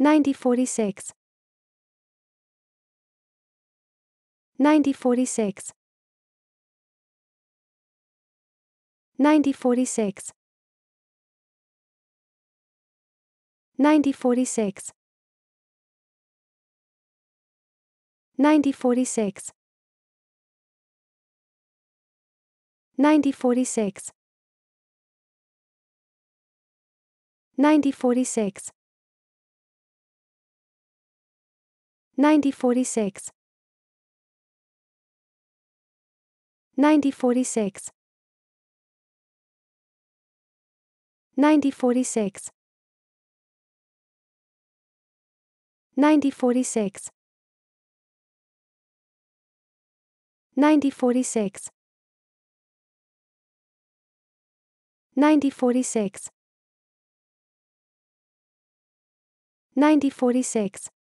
9046 9046 9046 9046 9046 9046 9046 9046 9046 9046 9046 9046 9046 9046